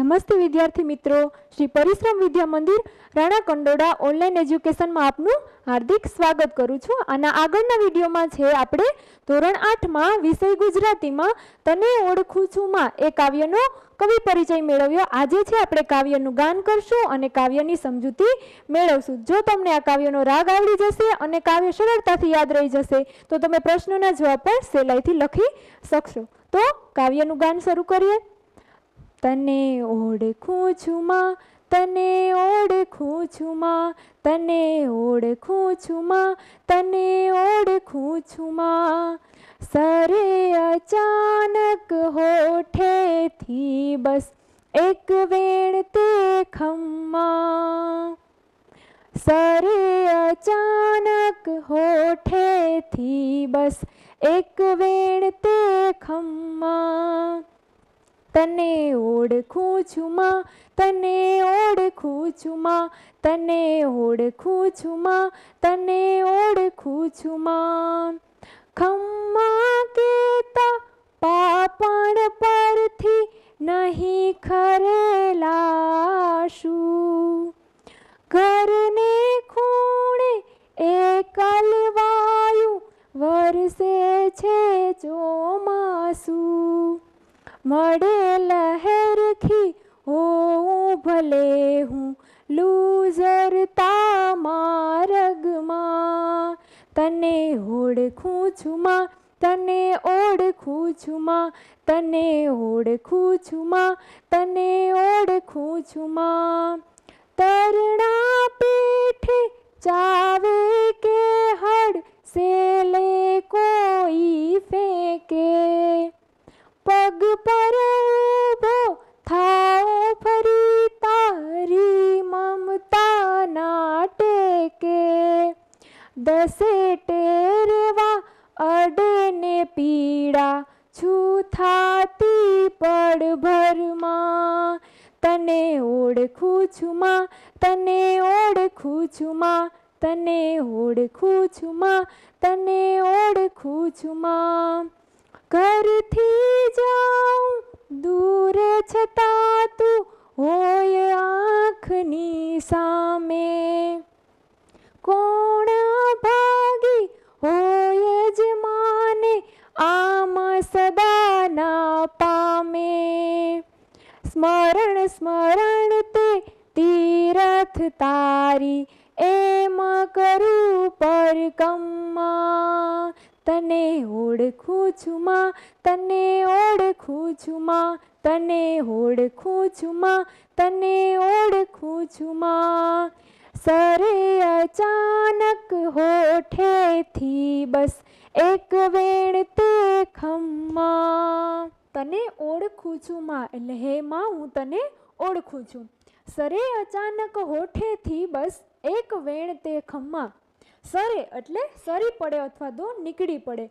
નમસ્તે વિદ્યાર્થી મિત્રો શ્રી પરિશ્રમ વિદ્યા મંદિર રાણા કંડોડા ઓનલાઈન એજ્યુકેશનમાં આપનું હાર્દિક સ્વાગત કરું છું આના આગળના વિડીયોમાં છે આપણે ધોરણ આઠમાં વિષય ગુજરાતીમાં તને ઓળખું છુંમાં એ કાવ્યનો કવિ પરિચય મેળવ્યો આજે છે આપણે કાવ્યનું ગાન કરશું અને કાવ્યની સમજૂતી મેળવશું જો તમને આ કાવ્યનો રાગ આવડી જશે અને કાવ્ય સરળતાથી યાદ રહી જશે તો તમે પ્રશ્નોના જવાબ પર સહેલાઈથી લખી શકશો તો કાવ્યનું ગાન શરૂ કરીએ તને ઓળખું છું માં તને ઓળખું છું માં તને ઓળખું છું માં તને ઓળખું છું માં સરે અચાનક હોઠેથી બસ એક વેણ તે ખમ્મા સરે અચાનક હોઠેથી બસ એક વેણ તે ખમ્મા તને ઓળખું છું માં તને ઓળખું છું માં તને ઓળખું છું માં તને ઓળખું છું માં ખમ્મા કેતા પાપણ પરથી નહીં ખરે મળે લહેરખી હોઉં ભલે હું લૂઝર તા મારગમાં તને ઓળખું છું માં તને ઓળખું છું માં તને ઓળખું છું માં તને ઓળખું છું માં તરણા પેઠે ચાવે કે હડ સેલે દસે ટેરવા અડે ને પીડા છૂથાતી પડભરમાં તને ઓળખું છું માં તને ઓળખું છું માં તને ઓળખું છું માં તને ઓળખું છું માં ઘરથી જાઉં દૂર છતાં તું હોય આંખની સામે કોણ સ્મરણ સ્મરણ તે તીરથ તારી એમ કરું પરકમ્મા તને ઓળખું છું માં તને ઓળખું છું માં તને ઓળખું છું માં તને ઓળખું છું માં સરે અચાનક હોઠેથી બસ એક વેણ તે ખમ્મા તને ઓળખું છું માં એટલે હે માં હું તને ઓળખું છું સરે અચાનક હોઠેથી બસ એક વેણ તે ખમ્મા સરે એટલે સરી પડે અથવા તો નીકળી પડે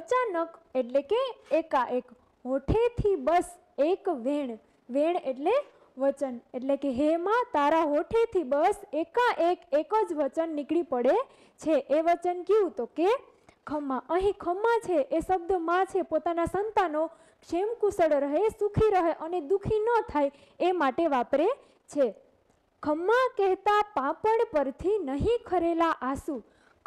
અચાનક એટલે કે એકાએક હોઠેથી બસ એક વેણ વેણ એટલે વચન એટલે કે હે માં તારા હોઠેથી બસ એકાએક એક જ વચન નીકળી પડે છે એ વચન કયું તો કે ખમ્મા અહીં ખમ્મા છે એ શબ્દ માં છે પોતાના સંતાનો ક્ષેમકુશળ રહે સુખી રહે અને દુઃખી ન થાય એ માટે વાપરે છે ખમ્મા કહેતા પાપડ પરથી નહીં ખરેલા આંસુ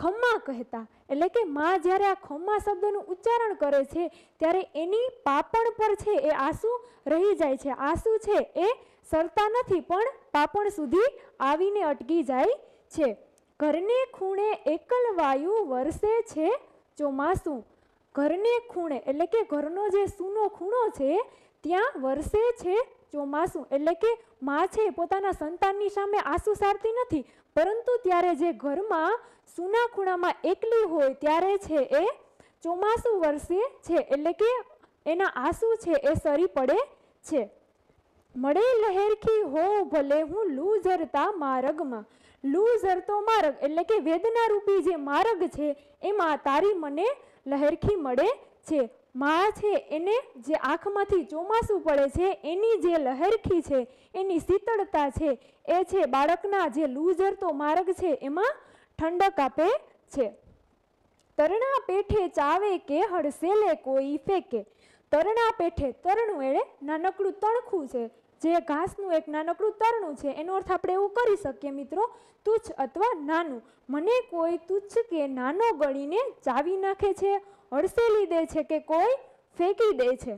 ખમ્મા કહેતા એટલે કે માં જ્યારે આ ખમ્મા શબ્દનું ઉચ્ચારણ કરે છે ત્યારે એની પાપણ પર છે એ આંસુ રહી જાય છે આંસુ છે એ સરતા નથી પણ પાપણ સુધી આવીને અટકી જાય છે ઘરને ખૂણે એકલ વાયુ વરસે છે ચોમાસું ઘરને ખૂણે એટલે કે ઘરનો જે સૂનો ખૂણો છે ત્યાં વરસે છે ચોમાસું એટલે કે મા છે પોતાના સંતાનની સામે આંસુ સારતી નથી પરંતુ ત્યારે જે ઘરમાં સૂના ખૂણામાં એકલી હોય ત્યારે છે એ ચોમાસું વરસે છે એટલે કે એના આંસુ છે એ સરી પડે છે મળે લહેરખી હો ભલે હું લૂ ઝરતા માર્ગમાં લૂ ઝરતો માર્ગ એટલે કે વેદના રૂપી જે માર્ગ છે એમાં તારી મને લહેરખી મળે છે મા છે એને જે આંખમાંથી ચોમાસું પડે છે એની જે લહેરખી છે એની શીતળતા છે એ છે બાળકના જે લૂઝરતો માર્ગ છે એમાં ઠંડક આપે છે તરણા પેઠે ચાવે કે હડસેલે કોઈ ફેંકે તરણા પેઠે તરણું એળે નાનકડું તણખું છે જે ઘાસનું એક નાનકડું તરણું છે એનો અર્થ આપણે એવું કરી શકીએ મિત્રો તુચ્છ અથવા નાનું મને કોઈ તુચ્છ કે નાનો ગળીને ચાવી નાખે છે હળસેલી દે છે કે કોઈ ફેંકી દે છે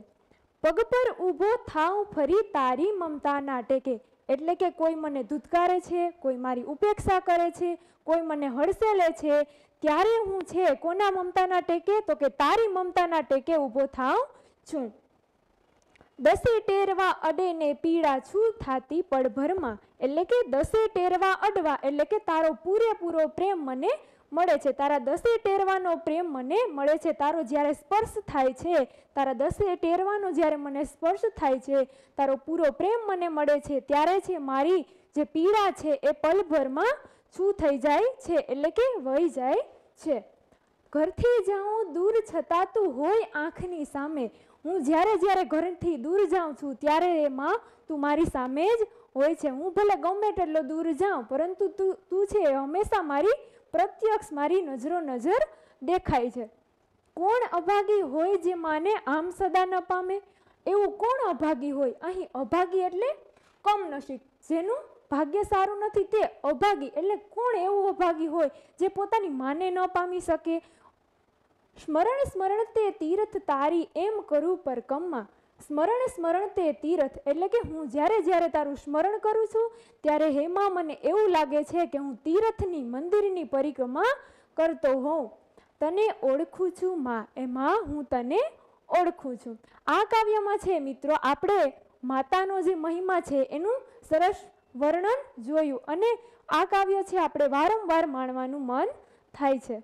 પગ પર ઊભો થાવ ફરી તારી મમતાના ટેકે એટલે કે કોઈ મને ધૂતકારે છે કોઈ મારી ઉપેક્ષા કરે છે કોઈ મને હળસેલે છે ત્યારે હું છે કોના મમતાના ટેકે તો કે તારી મમતાના ટેકે ઊભો થાવ છું દસે ટેરવા અડે ને પીડા છું થાતી પળભરમાં એટલે કે દસે ટેરવા અડવા એટલે કે તારો પૂરેપૂરો પ્રેમ મને મળે છે તારા દસે ટેરવાનો પ્રેમ મને મળે છે તારો જ્યારે સ્પર્શ થાય છે તારા દસે ટેરવાનો જ્યારે મને સ્પર્શ થાય છે તારો પૂરો પ્રેમ મને મળે છે ત્યારે છે મારી જે પીડા છે એ પલભરમાં છું થઈ જાય છે એટલે કે વહી જાય છે ઘરથી જાઉં દૂર છતાં તું હોય આંખની સામે હું જ્યારે જ્યારે ઘરથી દૂર જાઉં છું ત્યારે એમાં તું મારી સામે જ હોય છે હું ભલે ગમે તેટલો દૂર જાઉં પરંતુ તું તું છે હંમેશા મારી પ્રત્યક્ષ મારી નજરો નજર દેખાય છે કોણ અભાગી હોય જે માને આમ સદા ન પામે એવું કોણ અભાગી હોય અહીં અભાગી એટલે કમનસીબ જેનું ભાગ્ય સારું નથી તે અભાગી એટલે કોણ એવું અભાગી હોય જે પોતાની માને ન પામી શકે સ્મરણ સ્મરણ તે તીર્થ તારી એમ કરું પર કમમાં સ્મરણ સ્મરણ તે તીર્થ એટલે કે હું જ્યારે જ્યારે તારું સ્મરણ કરું છું ત્યારે હેમાં મને એવું લાગે છે કે હું તીર્થની મંદિરની પરિક્રમા કરતો હોઉં તને ઓળખું છું માં એમાં હું તને ઓળખું છું આ કાવ્યમાં છે મિત્રો આપણે માતાનો જે મહિમા છે એનું સરસ વર્ણન જોયું અને આ કાવ્ય છે આપણે વારંવાર માણવાનું મન થાય છે